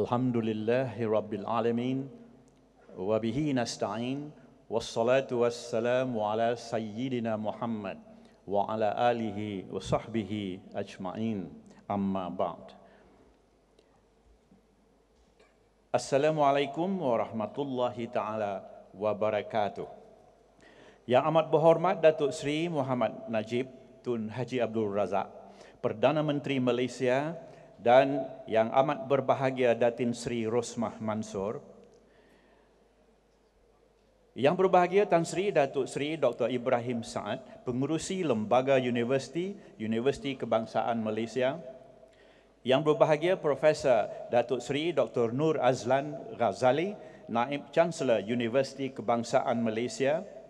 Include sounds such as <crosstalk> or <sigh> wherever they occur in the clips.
الحمد لله رب العالمين وبه نستعين والصلاة والسلام على سيدنا محمد وعلى آله وصحبه أجمعين أما بعد السلام عليكم ورحمة الله تعالى وبركاته Yang amat berhormat Datuk Seri Muhammad Najib Tun Haji Abdul Razak, Perdana Menteri Malaysia dan yang amat berbahagia Datin Seri Rosmah Mansor. Yang berbahagia Tan Sri Datuk Seri Dr. Ibrahim Saad, Pengurusi Lembaga Universiti, Universiti Kebangsaan Malaysia. Yang berbahagia Profesor Datuk Seri Dr. Nur Azlan Ghazali, Naib Chancellor Universiti Kebangsaan Malaysia. Malaysia.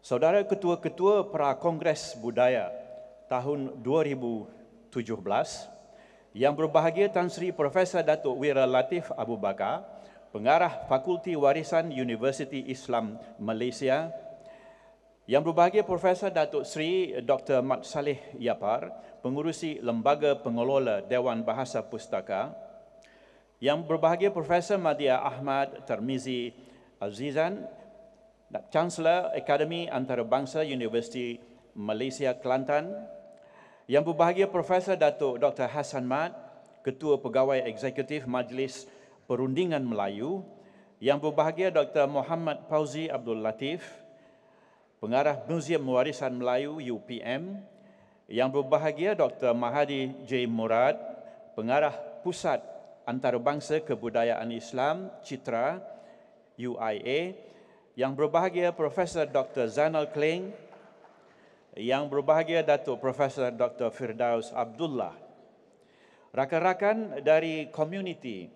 Saudara Ketua-Ketua Prakongres Budaya tahun 2017, yang berbahagia Tan Sri Profesor Datuk Wira Latif Abu Bakar, Pengarah Fakulti Warisan Universiti Islam Malaysia, yang berbahagia Profesor Datuk Sri Dr. Mat Saleh Yapar, Pengurusi Lembaga Pengelola Dewan Bahasa Pustaka, yang berbahagia Profesor Madia Ahmad Termizi Azizan, Chancellor Academy Antarabangsa Universiti Malaysia Kelantan, Yang Berbahagia Profesor Datuk Dr. Hassan Mat, Ketua Pegawai Eksekutif Majlis Perundingan Melayu, Yang Berbahagia Dr. Muhammad Fauzi Abdul Latif, Pengarah Museum Warisan Melayu UPM, Yang Berbahagia Dr. Mahadi J. Murad, Pengarah Pusat Antarabangsa Kebudayaan Islam Citra UIA, yang berbahagia Profesor Dr. Zainal Kling. Yang berbahagia Datuk Profesor Dr. Firdaus Abdullah. Rakan-rakan dari komuniti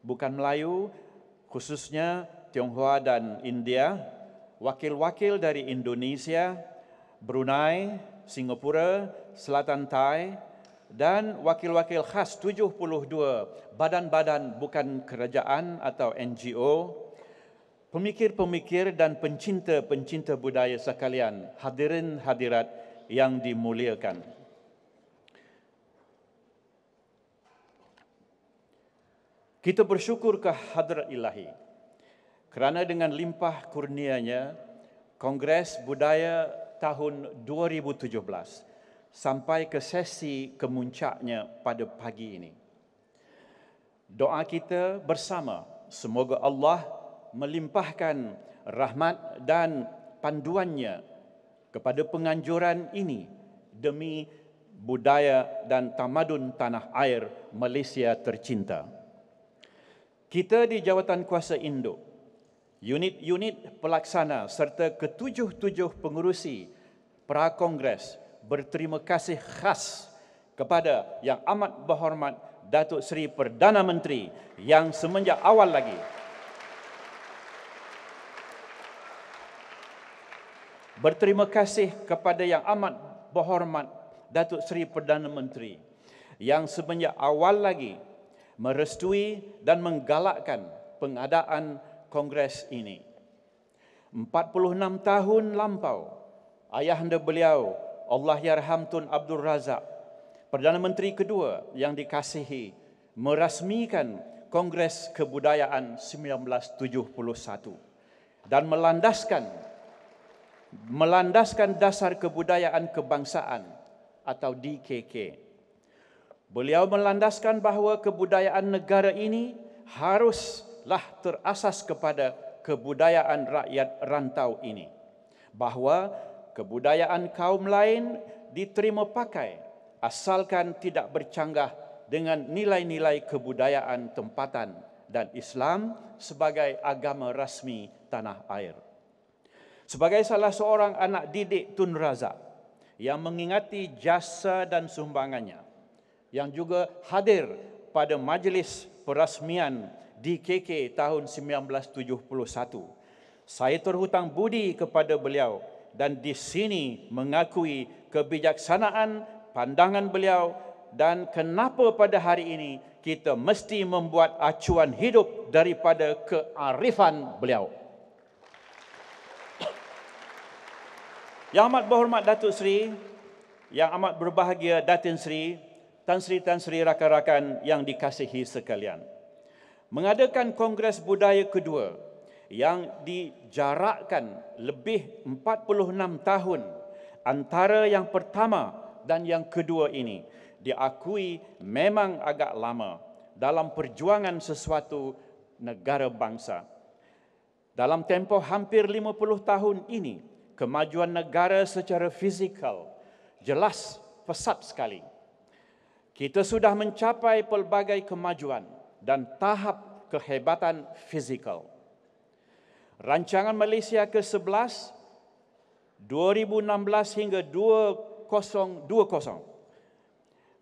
bukan Melayu, khususnya Tionghoa dan India, wakil-wakil dari Indonesia, Brunei, Singapura, Selatan Thai, dan wakil-wakil khas 72 badan-badan bukan kerajaan atau NGO, Pemikir-pemikir dan pencinta-pencinta budaya sekalian, hadirin hadirat yang dimuliakan. Kita bersyukur ke hadrat ilahi kerana dengan limpah kurnianya, Kongres Budaya tahun 2017 sampai ke sesi kemuncaknya pada pagi ini. Doa kita bersama, semoga Allah melimpahkan rahmat dan panduannya kepada penganjuran ini demi budaya dan tamadun tanah air Malaysia tercinta. Kita di Jawatan Kuasa Induk, unit-unit pelaksana serta ketujuh-tujuh pengurusi prakongres berterima kasih khas kepada yang amat berhormat Datuk Seri Perdana Menteri yang semenjak awal lagi berterima kasih kepada yang amat berhormat Datuk Seri Perdana Menteri yang semenjak awal lagi merestui dan menggalakkan pengadaan Kongres ini. 46 tahun lampau, ayahanda beliau, Allah Yarham Tun Abdul Razak, Perdana Menteri kedua yang dikasihi, merasmikan Kongres Kebudayaan 1971 dan melandaskan melandaskan dasar kebudayaan kebangsaan atau DKK. Beliau melandaskan bahawa kebudayaan negara ini haruslah terasas kepada kebudayaan rakyat rantau ini. Bahawa kebudayaan kaum lain diterima pakai asalkan tidak bercanggah dengan nilai-nilai kebudayaan tempatan dan Islam sebagai agama rasmi tanah air. Sebagai salah seorang anak didik Tun Razak yang mengingati jasa dan sumbangannya yang juga hadir pada majlis perasmian DKK tahun 1971. Saya terhutang budi kepada beliau dan di sini mengakui kebijaksanaan pandangan beliau dan kenapa pada hari ini kita mesti membuat acuan hidup daripada kearifan beliau. Yang amat berhormat Datuk Seri, yang amat berbahagia Datin Seri, Tan Sri Tan Sri rakan-rakan yang dikasihi sekalian. Mengadakan Kongres Budaya Kedua yang dijarakkan lebih 46 tahun antara yang pertama dan yang kedua ini diakui memang agak lama dalam perjuangan sesuatu negara bangsa. Dalam tempoh hampir 50 tahun ini, kemajuan negara secara fizikal jelas pesat sekali. Kita sudah mencapai pelbagai kemajuan dan tahap kehebatan fizikal. Rancangan Malaysia ke-11 2016 hingga 2020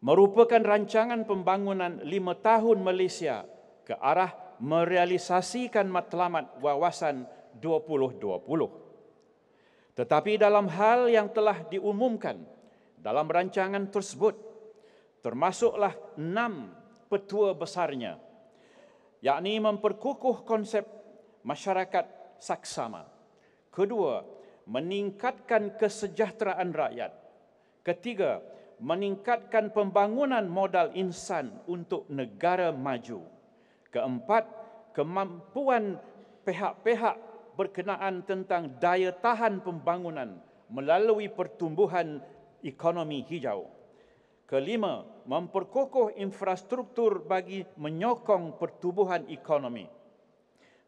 merupakan rancangan pembangunan lima tahun Malaysia ke arah merealisasikan matlamat wawasan 2020. Tetapi dalam hal yang telah diumumkan dalam rancangan tersebut, termasuklah enam petua besarnya, yakni memperkukuh konsep masyarakat saksama. Kedua, meningkatkan kesejahteraan rakyat. Ketiga, meningkatkan pembangunan modal insan untuk negara maju. Keempat, kemampuan pihak-pihak berkenaan tentang daya tahan pembangunan melalui pertumbuhan ekonomi hijau. Kelima, memperkokoh infrastruktur bagi menyokong pertumbuhan ekonomi.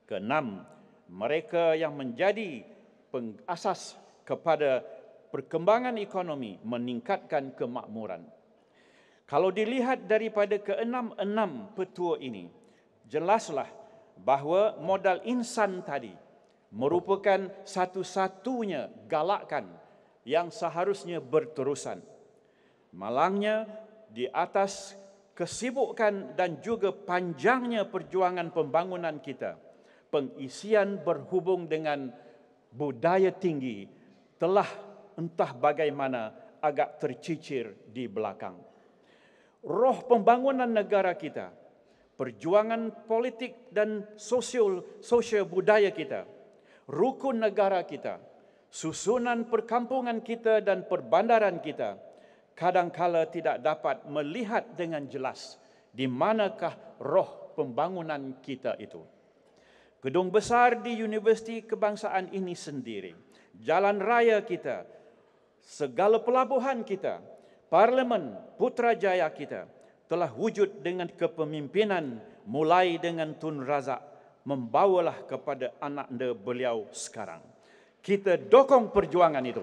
Keenam, mereka yang menjadi pengasas kepada perkembangan ekonomi meningkatkan kemakmuran. Kalau dilihat daripada keenam-enam petua ini, jelaslah bahawa modal insan tadi merupakan satu-satunya galakan yang seharusnya berterusan. Malangnya di atas kesibukan dan juga panjangnya perjuangan pembangunan kita, pengisian berhubung dengan budaya tinggi telah entah bagaimana agak tercicir di belakang. Roh pembangunan negara kita, perjuangan politik dan sosial, sosial budaya kita, rukun negara kita, susunan perkampungan kita dan perbandaran kita kadangkala tidak dapat melihat dengan jelas di manakah roh pembangunan kita itu. Gedung besar di Universiti Kebangsaan ini sendiri, jalan raya kita, segala pelabuhan kita, Parlemen Putrajaya kita telah wujud dengan kepemimpinan mulai dengan Tun Razak membawalah kepada anak anda beliau sekarang. Kita dokong perjuangan itu.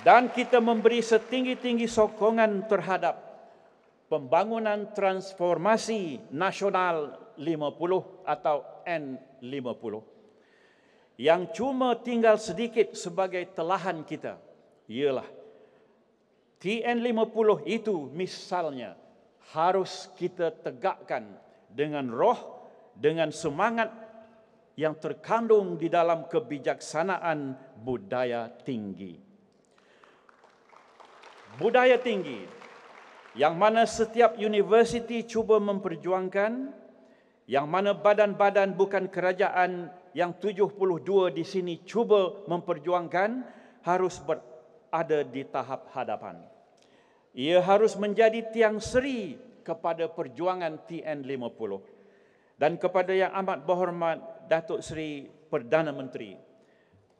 Dan kita memberi setinggi-tinggi sokongan terhadap pembangunan transformasi nasional 50 atau N50 yang cuma tinggal sedikit sebagai telahan kita ialah TN50 itu misalnya harus kita tegakkan dengan roh, dengan semangat yang terkandung di dalam kebijaksanaan budaya tinggi. Budaya tinggi yang mana setiap universiti cuba memperjuangkan, yang mana badan-badan bukan kerajaan yang 72 di sini cuba memperjuangkan harus berada di tahap hadapan. Ia harus menjadi tiang seri kepada perjuangan TN50 dan kepada yang amat berhormat Datuk Seri Perdana Menteri.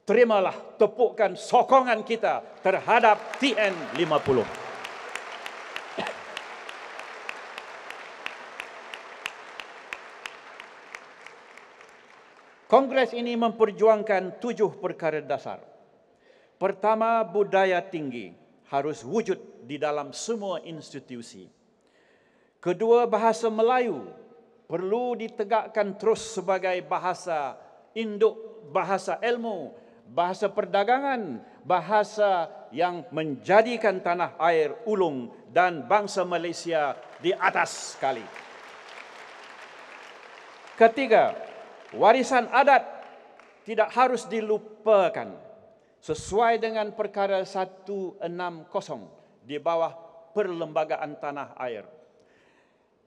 Terimalah tepukan sokongan kita terhadap TN50. Kongres ini memperjuangkan tujuh perkara dasar. Pertama, budaya tinggi harus wujud di dalam semua institusi. Kedua bahasa Melayu perlu ditegakkan terus sebagai bahasa induk bahasa ilmu, bahasa perdagangan, bahasa yang menjadikan tanah air ulung dan bangsa Malaysia di atas sekali. Ketiga, warisan adat tidak harus dilupakan sesuai dengan perkara 160 di bawah perlembagaan tanah air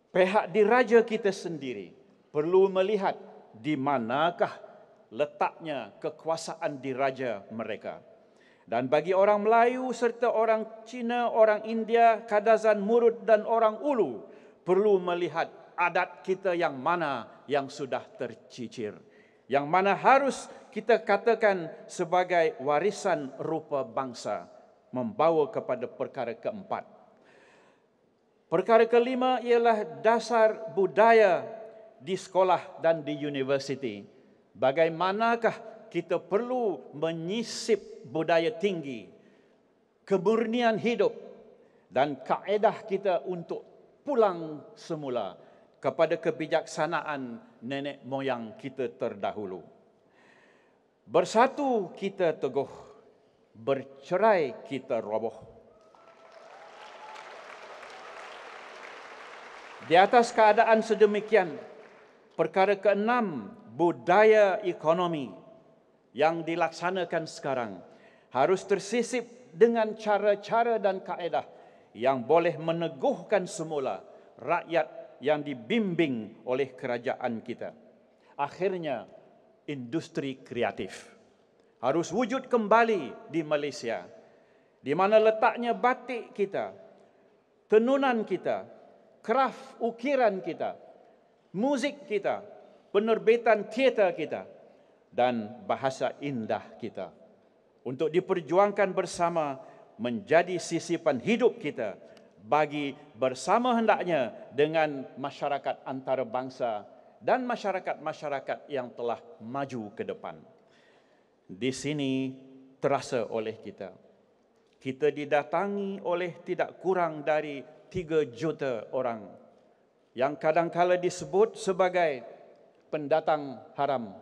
pihak diraja kita sendiri perlu melihat di manakah letaknya kekuasaan diraja mereka. Dan bagi orang Melayu serta orang Cina, orang India, Kadazan, Murut dan orang Ulu perlu melihat adat kita yang mana yang sudah tercicir. Yang mana harus kita katakan sebagai warisan rupa bangsa membawa kepada perkara keempat, Perkara kelima ialah dasar budaya di sekolah dan di universiti. Bagaimanakah kita perlu menyisip budaya tinggi, kemurnian hidup dan kaedah kita untuk pulang semula kepada kebijaksanaan nenek moyang kita terdahulu. Bersatu kita teguh, bercerai kita roboh. Di atas keadaan sedemikian, perkara keenam budaya ekonomi yang dilaksanakan sekarang harus tersisip dengan cara-cara dan kaedah yang boleh meneguhkan semula rakyat yang dibimbing oleh kerajaan kita. Akhirnya, industri kreatif harus wujud kembali di Malaysia di mana letaknya batik kita, tenunan kita, Kraf ukiran kita, muzik kita, penerbitan teater kita dan bahasa indah kita untuk diperjuangkan bersama menjadi sisipan hidup kita bagi bersama hendaknya dengan masyarakat antarabangsa dan masyarakat-masyarakat yang telah maju ke depan. Di sini terasa oleh kita. Kita didatangi oleh tidak kurang dari 3 juta orang yang kadang-kala disebut sebagai pendatang haram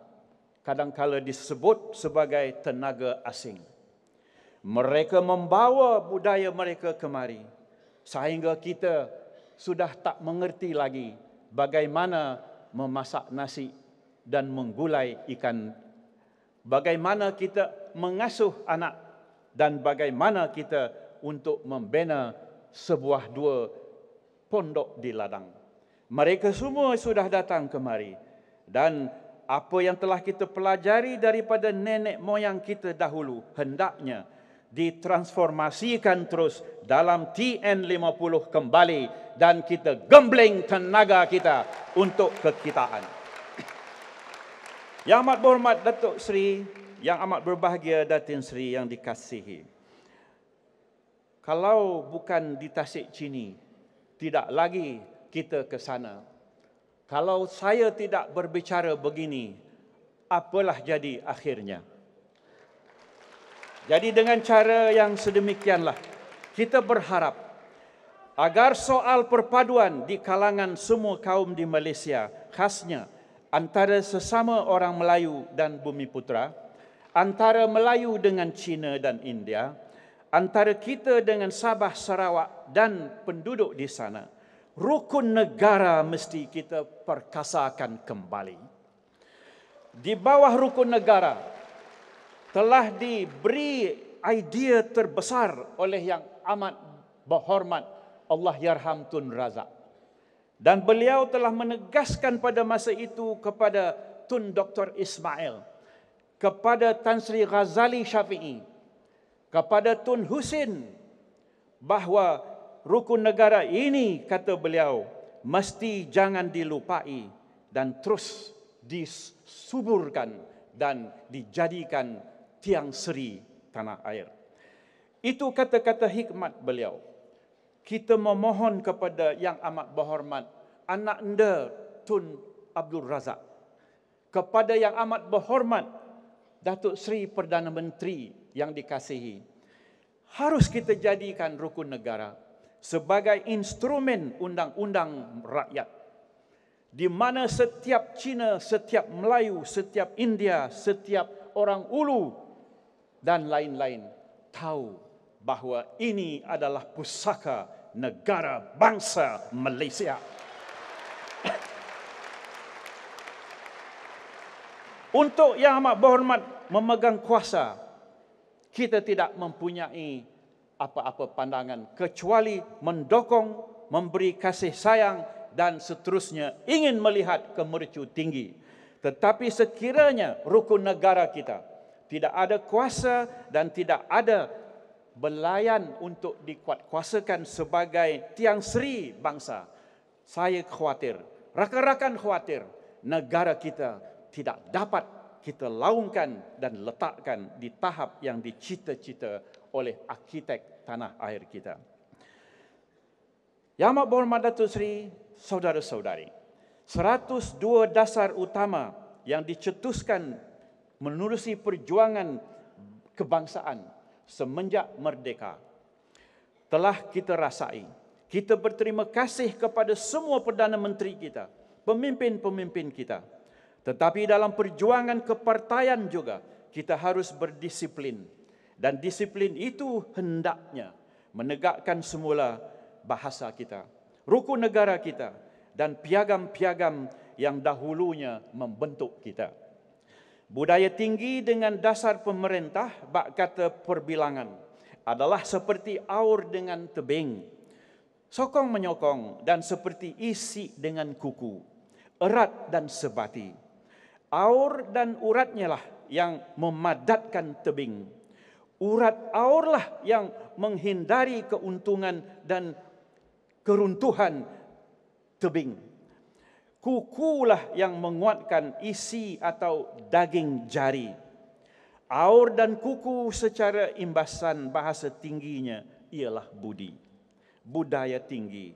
kadang-kala disebut sebagai tenaga asing mereka membawa budaya mereka kemari sehingga kita sudah tak mengerti lagi bagaimana memasak nasi dan menggulai ikan bagaimana kita mengasuh anak dan bagaimana kita untuk membina sebuah dua pondok di ladang. Mereka semua sudah datang kemari dan apa yang telah kita pelajari daripada nenek moyang kita dahulu hendaknya ditransformasikan terus dalam TN50 kembali dan kita gembleng tenaga kita untuk kekitaan. Yang amat berhormat Datuk Seri, yang amat berbahagia Datin Seri yang dikasihi kalau bukan di Tasik Cini, tidak lagi kita ke sana. Kalau saya tidak berbicara begini, apalah jadi akhirnya? Jadi dengan cara yang sedemikianlah, kita berharap agar soal perpaduan di kalangan semua kaum di Malaysia, khasnya antara sesama orang Melayu dan Bumiputra, antara Melayu dengan Cina dan India, antara kita dengan Sabah Sarawak dan penduduk di sana rukun negara mesti kita perkasakan kembali di bawah rukun negara telah diberi idea terbesar oleh yang amat berhormat Allah Yarham Tun Razak. Dan beliau telah menegaskan pada masa itu kepada Tun Dr. Ismail, kepada Tan Sri Ghazali Syafi'i, kepada Tun Husin bahawa rukun negara ini kata beliau mesti jangan dilupai dan terus disuburkan dan dijadikan tiang seri tanah air. Itu kata-kata hikmat beliau. Kita memohon kepada yang amat berhormat anak anda Tun Abdul Razak. Kepada yang amat berhormat Datuk Seri Perdana Menteri yang dikasihi. Harus kita jadikan rukun negara sebagai instrumen undang-undang rakyat. Di mana setiap Cina, setiap Melayu, setiap India, setiap orang Ulu dan lain-lain tahu bahawa ini adalah pusaka negara bangsa Malaysia. <coughs> Untuk yang amat berhormat memegang kuasa kita tidak mempunyai apa-apa pandangan kecuali mendokong, memberi kasih sayang dan seterusnya ingin melihat kemercu tinggi. Tetapi sekiranya rukun negara kita tidak ada kuasa dan tidak ada belayan untuk dikuatkuasakan sebagai tiang seri bangsa, saya khawatir, rakan-rakan khawatir negara kita tidak dapat kita laungkan dan letakkan di tahap yang dicita-cita oleh arkitek tanah air kita. Yang amat berhormat Datuk Seri, saudara-saudari, 102 dasar utama yang dicetuskan menerusi perjuangan kebangsaan semenjak merdeka telah kita rasai. Kita berterima kasih kepada semua Perdana Menteri kita, pemimpin-pemimpin kita, tetapi dalam perjuangan kepartaian juga kita harus berdisiplin dan disiplin itu hendaknya menegakkan semula bahasa kita, rukun negara kita dan piagam-piagam yang dahulunya membentuk kita. Budaya tinggi dengan dasar pemerintah bak kata perbilangan adalah seperti aur dengan tebing. Sokong menyokong dan seperti isi dengan kuku. Erat dan sebati aur dan uratnya lah yang memadatkan tebing. Urat aur lah yang menghindari keuntungan dan keruntuhan tebing. kuku lah yang menguatkan isi atau daging jari. Aur dan kuku secara imbasan bahasa tingginya ialah budi. Budaya tinggi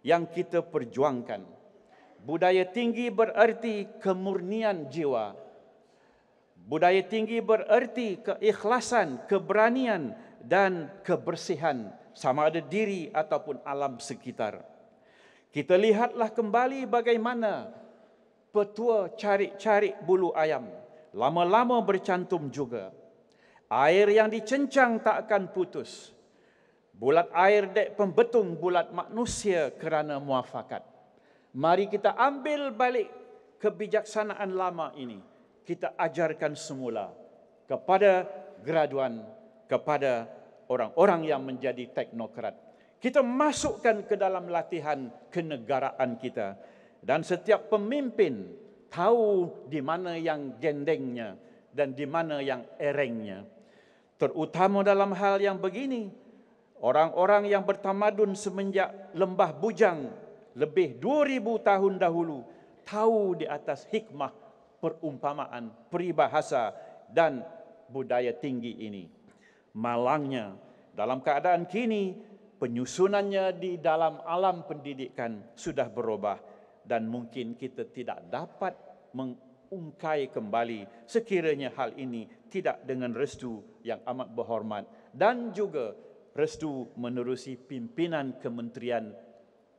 yang kita perjuangkan. Budaya tinggi bererti kemurnian jiwa. Budaya tinggi bererti keikhlasan, keberanian dan kebersihan sama ada diri ataupun alam sekitar. Kita lihatlah kembali bagaimana petua cari-cari bulu ayam. Lama-lama bercantum juga. Air yang dicencang tak akan putus. Bulat air dek pembetung bulat manusia kerana muafakat. Mari kita ambil balik kebijaksanaan lama ini. Kita ajarkan semula kepada graduan, kepada orang-orang yang menjadi teknokrat. Kita masukkan ke dalam latihan kenegaraan kita. Dan setiap pemimpin tahu di mana yang gendengnya dan di mana yang erengnya. Terutama dalam hal yang begini, orang-orang yang bertamadun semenjak lembah bujang lebih 2000 tahun dahulu tahu di atas hikmah perumpamaan peribahasa dan budaya tinggi ini malangnya dalam keadaan kini penyusunannya di dalam alam pendidikan sudah berubah dan mungkin kita tidak dapat mengungkai kembali sekiranya hal ini tidak dengan restu yang amat berhormat dan juga restu menerusi pimpinan kementerian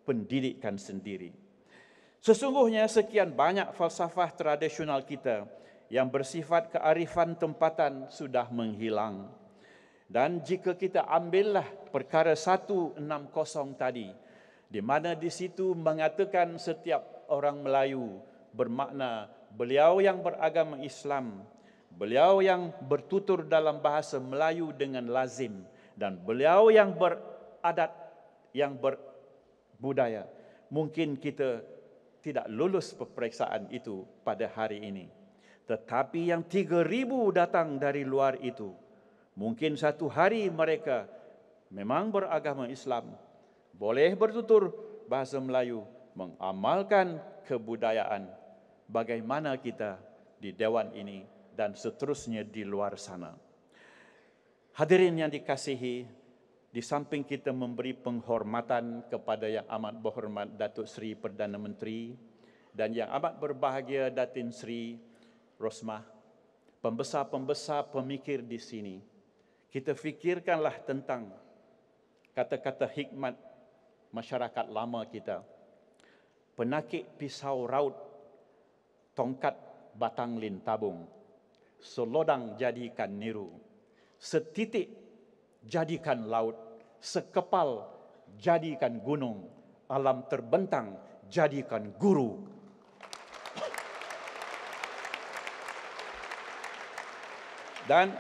pendidikan sendiri. Sesungguhnya sekian banyak falsafah tradisional kita yang bersifat kearifan tempatan sudah menghilang. Dan jika kita ambillah perkara 160 tadi, di mana di situ mengatakan setiap orang Melayu bermakna beliau yang beragama Islam, beliau yang bertutur dalam bahasa Melayu dengan lazim, dan beliau yang beradat, yang ber budaya. Mungkin kita tidak lulus peperiksaan itu pada hari ini. Tetapi yang 3,000 datang dari luar itu, mungkin satu hari mereka memang beragama Islam, boleh bertutur bahasa Melayu, mengamalkan kebudayaan bagaimana kita di Dewan ini dan seterusnya di luar sana. Hadirin yang dikasihi, di samping kita memberi penghormatan kepada yang amat berhormat Datuk Seri Perdana Menteri dan yang amat berbahagia Datin Seri Rosmah, pembesar-pembesar pemikir di sini, kita fikirkanlah tentang kata-kata hikmat masyarakat lama kita. Penakik pisau raut, tongkat batang lintabung, selodang jadikan niru, setitik jadikan laut, sekepal jadikan gunung, alam terbentang jadikan guru. Dan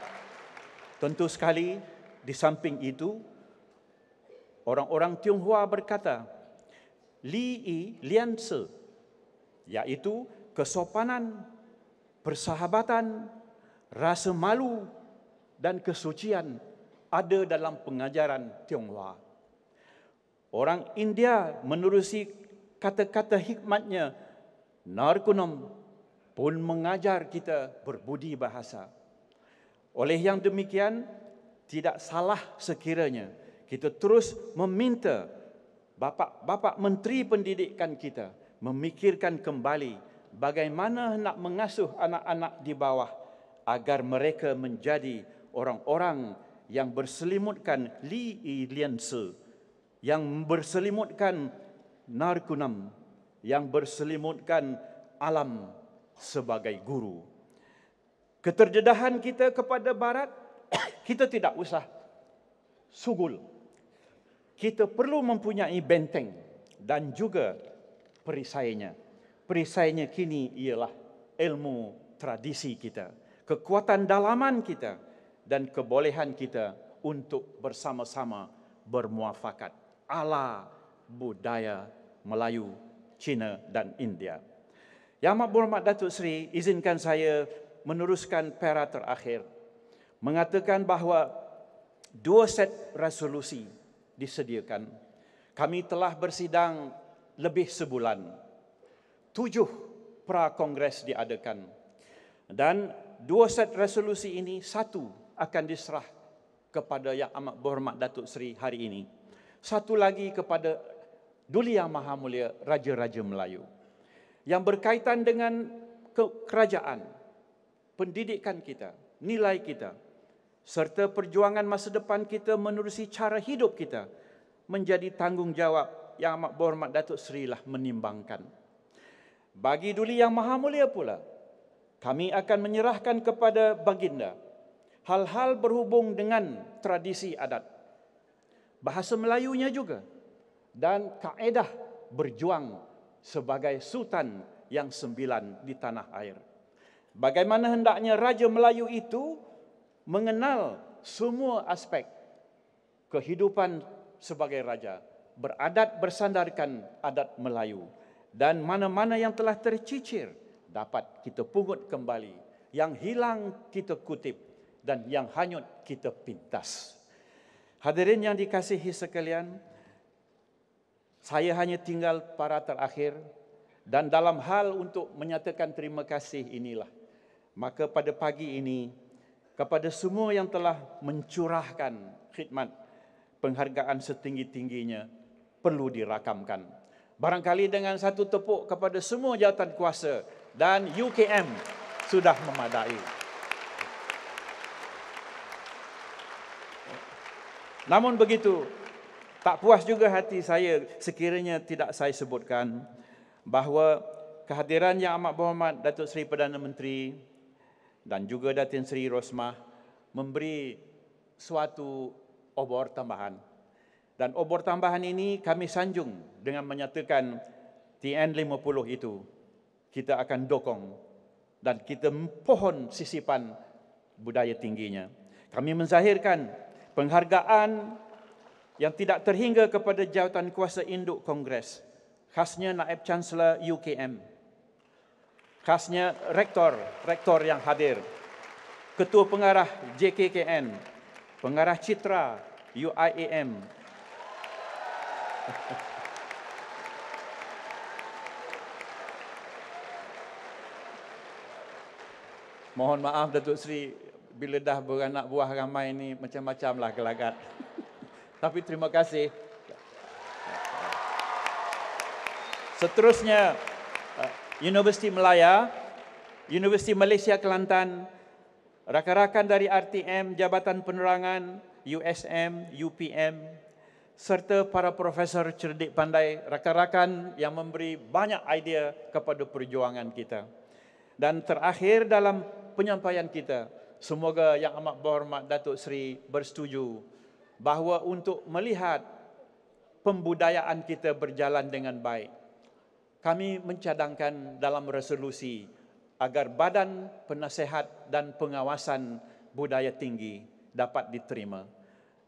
tentu sekali di samping itu orang-orang Tionghoa berkata Li Yi Lian Si iaitu kesopanan, persahabatan, rasa malu dan kesucian ada dalam pengajaran Tionghoa. Orang India menerusi kata-kata hikmatnya, Narkunam pun mengajar kita berbudi bahasa. Oleh yang demikian, tidak salah sekiranya kita terus meminta bapa-bapa menteri pendidikan kita memikirkan kembali bagaimana nak mengasuh anak-anak di bawah agar mereka menjadi orang-orang yang berselimutkan Li Ilianse, yang berselimutkan Narkunam, yang berselimutkan alam sebagai guru. Keterjedahan kita kepada barat, <coughs> kita tidak usah sugul. Kita perlu mempunyai benteng dan juga perisainya. Perisainya kini ialah ilmu tradisi kita, kekuatan dalaman kita, dan kebolehan kita untuk bersama-sama bermuafakat ala budaya Melayu, Cina dan India. Yang amat berhormat Datuk Seri, izinkan saya meneruskan pera terakhir mengatakan bahawa dua set resolusi disediakan. Kami telah bersidang lebih sebulan. Tujuh prakongres diadakan. Dan dua set resolusi ini, satu akan diserah kepada yang amat berhormat Datuk Seri hari ini. Satu lagi kepada Duli Yang Maha Mulia Raja-Raja Melayu yang berkaitan dengan kerajaan, pendidikan kita, nilai kita serta perjuangan masa depan kita menerusi cara hidup kita menjadi tanggungjawab yang amat berhormat Datuk Seri lah menimbangkan. Bagi Duli Yang Maha Mulia pula, kami akan menyerahkan kepada baginda hal-hal berhubung dengan tradisi adat. Bahasa Melayunya juga dan kaedah berjuang sebagai sultan yang sembilan di tanah air. Bagaimana hendaknya raja Melayu itu mengenal semua aspek kehidupan sebagai raja, beradat bersandarkan adat Melayu dan mana-mana yang telah tercicir dapat kita pungut kembali, yang hilang kita kutip dan yang hanyut kita pintas. Hadirin yang dikasihi sekalian, saya hanya tinggal para terakhir dan dalam hal untuk menyatakan terima kasih inilah. Maka pada pagi ini, kepada semua yang telah mencurahkan khidmat, penghargaan setinggi-tingginya perlu dirakamkan. Barangkali dengan satu tepuk kepada semua jawatan kuasa dan UKM sudah memadai. Namun begitu, tak puas juga hati saya sekiranya tidak saya sebutkan bahawa kehadiran yang amat berhormat Datuk Seri Perdana Menteri dan juga Datin Seri Rosmah memberi suatu obor tambahan. Dan obor tambahan ini kami sanjung dengan menyatakan TN50 itu kita akan dokong dan kita mempohon sisipan budaya tingginya. Kami menzahirkan penghargaan yang tidak terhingga kepada jawatan kuasa induk Kongres, khasnya Naib Chancellor UKM, khasnya Rektor, Rektor yang hadir, Ketua Pengarah JKKN, Pengarah Citra UIAM, <laughs> Mohon maaf Datuk Seri, bila dah beranak buah ramai ni macam-macam lah gelagat. <laughs> Tapi terima kasih. Seterusnya, uh, Universiti Melaya, Universiti Malaysia Kelantan, rakan-rakan dari RTM, Jabatan Penerangan, USM, UPM, serta para profesor cerdik pandai, rakan-rakan yang memberi banyak idea kepada perjuangan kita. Dan terakhir dalam penyampaian kita, Semoga yang amat berhormat Datuk Seri bersetuju bahawa untuk melihat pembudayaan kita berjalan dengan baik, kami mencadangkan dalam resolusi agar badan penasehat dan pengawasan budaya tinggi dapat diterima.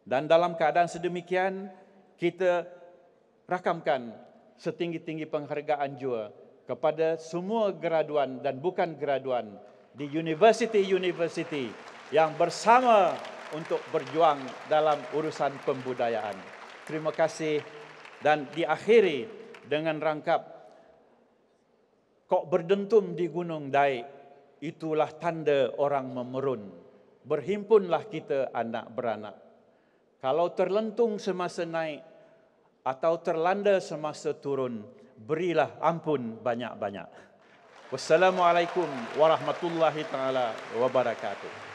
Dan dalam keadaan sedemikian, kita rakamkan setinggi-tinggi penghargaan jua kepada semua graduan dan bukan graduan di universiti-universiti yang bersama untuk berjuang dalam urusan pembudayaan. Terima kasih dan diakhiri dengan rangkap kok berdentum di Gunung Daik itulah tanda orang memerun. Berhimpunlah kita anak beranak. Kalau terlentung semasa naik atau terlanda semasa turun, berilah ampun banyak-banyak. Wassalamualaikum warahmatullahi taala wabarakatuh.